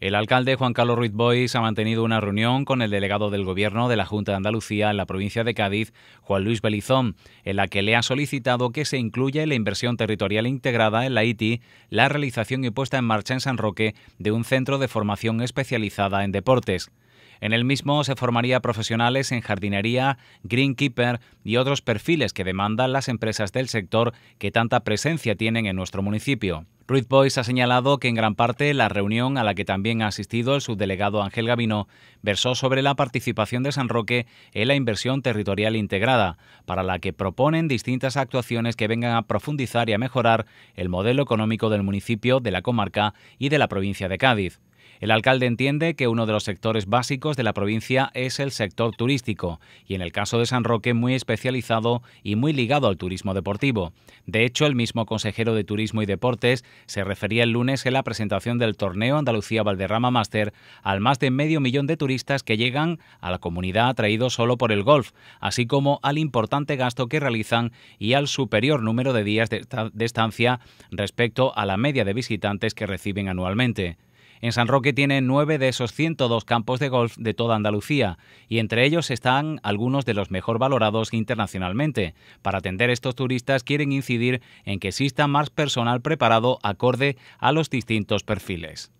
El alcalde Juan Carlos Ruiz Bois ha mantenido una reunión con el delegado del Gobierno de la Junta de Andalucía en la provincia de Cádiz, Juan Luis Belizón, en la que le ha solicitado que se incluya en la inversión territorial integrada en la ITI la realización y puesta en marcha en San Roque de un centro de formación especializada en deportes. En el mismo se formaría profesionales en jardinería, greenkeeper y otros perfiles que demandan las empresas del sector que tanta presencia tienen en nuestro municipio. Ruiz Boyce ha señalado que en gran parte la reunión a la que también ha asistido el subdelegado Ángel Gavino versó sobre la participación de San Roque en la inversión territorial integrada, para la que proponen distintas actuaciones que vengan a profundizar y a mejorar el modelo económico del municipio, de la comarca y de la provincia de Cádiz. El alcalde entiende que uno de los sectores básicos de la provincia es el sector turístico y en el caso de San Roque muy especializado y muy ligado al turismo deportivo. De hecho, el mismo consejero de Turismo y Deportes se refería el lunes en la presentación del torneo Andalucía Valderrama Master al más de medio millón de turistas que llegan a la comunidad atraídos solo por el golf, así como al importante gasto que realizan y al superior número de días de estancia respecto a la media de visitantes que reciben anualmente. En San Roque tiene nueve de esos 102 campos de golf de toda Andalucía y entre ellos están algunos de los mejor valorados internacionalmente. Para atender estos turistas quieren incidir en que exista más personal preparado acorde a los distintos perfiles.